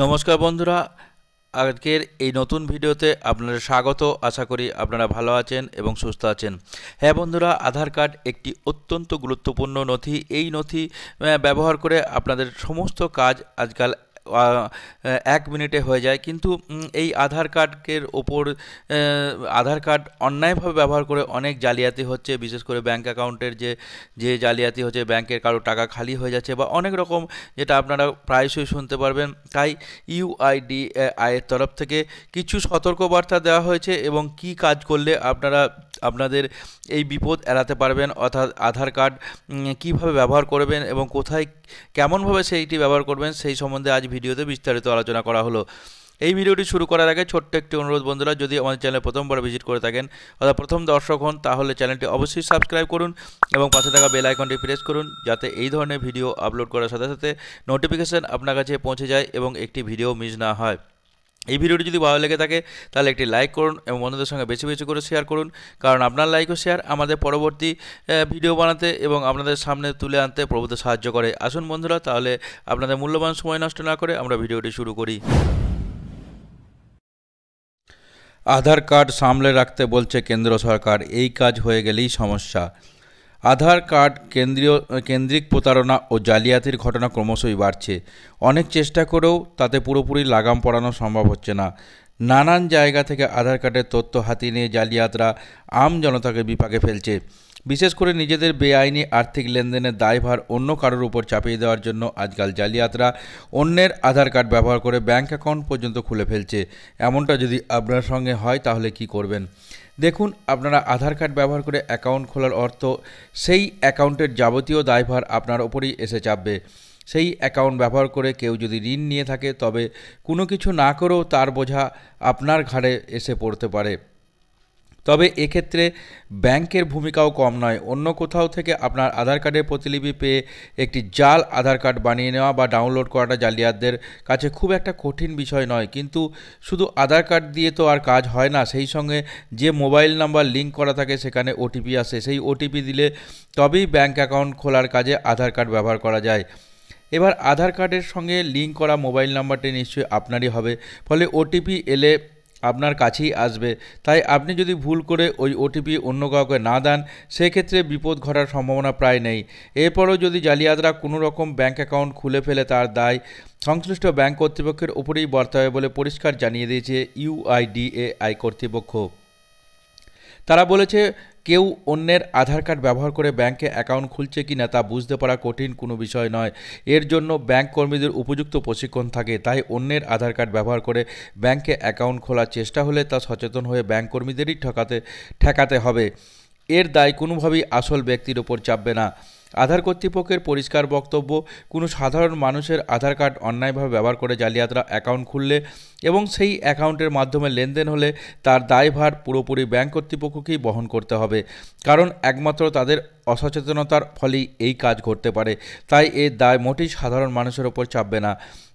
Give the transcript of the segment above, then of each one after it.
নমস্কার বন্ধুরা আজকের এই নতুন ভিডিওতে আপনাদের স্বাগত আশা করি আপনারা ভালো আছেন এবং সুস্থ আছেন হ্যাঁ বন্ধুরা আধার কার্ড একটি অত্যন্ত গুরুত্বপূর্ণ নথি এই নথি ব্যবহার করে আপনাদের সমস্ত কাজ আজকাল এক মিনিটে হয়ে যায় কিন্তু এই আধার কার্ডের ওপর আধার কার্ড অন্যায়ভাবে ব্যবহার করে অনেক জালিয়াতি হচ্ছে বিশেষ করে ব্যাঙ্ক অ্যাকাউন্টের যে যে জালিয়াতি হচ্ছে ব্যাংকের কারো টাকা খালি হয়ে যাচ্ছে বা অনেক রকম যেটা আপনারা প্রায়শই শুনতে পারবেন তাই ইউআইডি আইয়ের তরফ থেকে কিছু সতর্কবার্তা দেওয়া হয়েছে এবং কি কাজ করলে আপনারা আপনাদের এই বিপদ এড়াতে পারবেন অর্থাৎ আধার কার্ড কিভাবে ব্যবহার করবেন এবং কোথায় কেমনভাবে সেইটি ব্যবহার করবেন সেই সম্বন্ধে আজ ভিডিওতে বিস্তারিত আলোচনা করা হলো এই ভিডিওটি শুরু করার আগে ছোট্ট একটি অনুরোধ বন্ধুরা যদি আমাদের চ্যানেল প্রথমবার ভিজিট করে থাকেন অর্থাৎ প্রথম দর্শক হন তাহলে চ্যানেলটি অবশ্যই সাবস্ক্রাইব করুন এবং পাশে থাকা বেল আইকনটি প্রেস করুন যাতে এই ধরনের ভিডিও আপলোড করার সাথে সাথে নোটিফিকেশান আপনার কাছে পৌঁছে যায় এবং একটি ভিডিও মিস না হয় এই ভিডিওটি যদি ভালো লেগে থাকে তাহলে একটি লাইক করুন এবং বন্ধুদের সঙ্গে বেশি বেশি করে শেয়ার করুন কারণ আপনার লাইক ও শেয়ার আমাদের পরবর্তী ভিডিও বানাতে এবং আপনাদের সামনে তুলে আনতে প্রভূত সাহায্য করে আসুন বন্ধুরা তাহলে আপনাদের মূল্যবান সময় নষ্ট না করে আমরা ভিডিওটি শুরু করি আধার কার্ড সামলে রাখতে বলছে কেন্দ্র সরকার এই কাজ হয়ে গেলেই সমস্যা আধার কার্ড কেন্দ্রীয় কেন্দ্রিক প্রতারণা ও জালিয়াতির ঘটনা ক্রমশই বাড়ছে অনেক চেষ্টা করেও তাতে পুরোপুরি লাগাম পড়ানো সম্ভব হচ্ছে না নানান জায়গা থেকে আধার কার্ডের তথ্য হাতিয়ে নিয়ে জালিয়াতরা আম জনতাকে বিপাকে ফেলছে বিশেষ করে নিজেদের বেআইনি আর্থিক লেনদেনের দায়ভার অন্য কারোর উপর চাপিয়ে দেওয়ার জন্য আজকাল জালিয়াতরা অন্যের আধার কার্ড ব্যবহার করে ব্যাঙ্ক অ্যাকাউন্ট পর্যন্ত খুলে ফেলছে এমনটা যদি আপনার সঙ্গে হয় তাহলে কি করবেন দেখুন আপনারা আধার কার্ড ব্যবহার করে অ্যাকাউন্ট খোলার অর্থ সেই অ্যাকাউন্টের যাবতীয় দায়ভার আপনার ওপরেই এসে চাপবে সেই অ্যাকাউন্ট ব্যবহার করে কেউ যদি ঋণ নিয়ে থাকে তবে কোনো কিছু না করেও তার বোঝা আপনার ঘাড়ে এসে পড়তে পারে তবে এক্ষেত্রে ব্যাংকের ভূমিকাও কম নয় অন্য কোথাও থেকে আপনার আধার কার্ডের প্রতিলিপি পেয়ে একটি জাল আধার কার্ড বানিয়ে নেওয়া বা ডাউনলোড করাটা জালিয়াতদের কাছে খুব একটা কঠিন বিষয় নয় কিন্তু শুধু আধার কার্ড দিয়ে তো আর কাজ হয় না সেই সঙ্গে যে মোবাইল নাম্বার লিঙ্ক করা থাকে সেখানে ওটিপি আসে সেই ওটিপি দিলে তবেই ব্যাংক অ্যাকাউন্ট খোলার কাজে আধার কার্ড ব্যবহার করা যায় এবার আধার কার্ডের সঙ্গে লিঙ্ক করা মোবাইল নাম্বারটি নিশ্চয়ই আপনারই হবে ফলে ওটিপি এলে আপনার কাছেই আসবে তাই আপনি যদি ভুল করে ওই ওটিপি অন্য কাউকে না দেন সেক্ষেত্রে বিপদ ঘটার সম্ভাবনা প্রায় নেই এরপরও যদি জালিয়াতরা কোনো রকম ব্যাঙ্ক অ্যাকাউন্ট খুলে ফেলে তার দায় সংশ্লিষ্ট ব্যাংক কর্তৃপক্ষের ওপরেই হবে বলে পরিষ্কার জানিয়ে দিয়েছে ইউআইডিএআই কর্তৃপক্ষ তারা বলেছে কেউ অন্যের আধার কার্ড ব্যবহার করে ব্যাংকে অ্যাকাউন্ট খুলছে কি না তা বুঝতে পারা কঠিন কোনো বিষয় নয় এর জন্য ব্যাংক কর্মীদের উপযুক্ত প্রশিক্ষণ থাকে তাই অন্যের আধার কার্ড ব্যবহার করে ব্যাংকে অ্যাকাউন্ট খোলার চেষ্টা হলে তা সচেতন হয়ে ব্যাংক কর্মীদেরই ঠকাতে ঠেকাতে হবে এর দায় কোনোভাবেই আসল ব্যক্তির ওপর চাপবে না আধার কর্তৃপক্ষের পরিষ্কার বক্তব্য কোনো সাধারণ মানুষের আধার কার্ড অন্যায়ভাবে ব্যবহার করে জালিয়াতরা অ্যাকাউন্ট খুললে এবং সেই অ্যাকাউন্টের মাধ্যমে লেনদেন হলে তার দায়ভার পুরোপুরি ব্যাংক কর্তৃপক্ষকেই বহন করতে হবে কারণ একমাত্র তাদের অসচেতনতার ফলেই এই কাজ ঘটতে পারে তাই এর দায় মোটেই সাধারণ মানুষের ওপর চাপবে না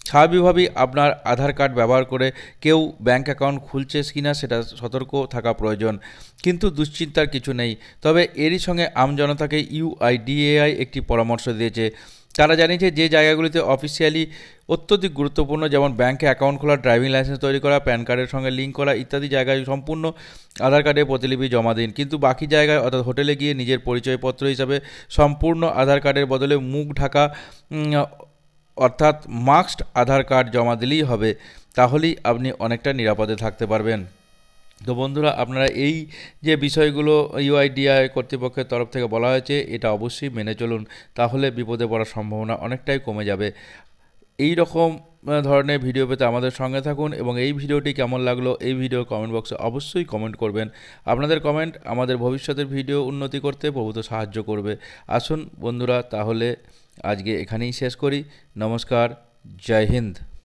স্বাভাবিকভাবেই আপনার আধার কার্ড ব্যবহার করে কেউ ব্যাঙ্ক অ্যাকাউন্ট খুলছে কি না সেটা সতর্ক থাকা প্রয়োজন কিন্তু দুশ্চিন্তার কিছু নেই তবে এরই সঙ্গে আমজনতাকে ইউআইডিএআই একটি পরামর্শ দিয়েছে তারা জানিয়েছে যে জায়গাগুলিতে অফিসিয়ালি অত্যধিক গুরুত্বপূর্ণ যেমন ব্যাংকে অ্যাকাউন্ট খোলা ড্রাইভিং লাইসেন্স তৈরি করা প্যান কার্ডের সঙ্গে লিঙ্ক করা ইত্যাদি জায়গায় সম্পূর্ণ আধার কার্ডের প্রতিলিপি জমা দিন কিন্তু বাকি জায়গায় অর্থাৎ হোটেলে গিয়ে নিজের পরিচয়পত্র হিসাবে সম্পূর্ণ আধার কার্ডের বদলে মুখ ঢাকা অর্থাৎ মাস্কড আধার কার্ড জমা দিলেই হবে তাহলেই আপনি অনেকটা নিরাপদে থাকতে পারবেন তো বন্ধুরা আপনারা এই যে বিষয়গুলো ইউআইডিআই কর্তৃপক্ষের তরফ থেকে বলা হয়েছে এটা অবশ্যই মেনে চলুন তাহলে বিপদে পড়ার সম্ভাবনা অনেকটাই কমে যাবে এই রকম ধরনের ভিডিও পেতে আমাদের সঙ্গে থাকুন এবং এই ভিডিওটি কেমন লাগলো এই ভিডিও কমেন্ট বক্সে অবশ্যই কমেন্ট করবেন আপনাদের কমেন্ট আমাদের ভবিষ্যতের ভিডিও উন্নতি করতে প্রভূত সাহায্য করবে আসুন বন্ধুরা তাহলে আজকে এখানেই শেষ করি নমস্কার জয় হিন্দ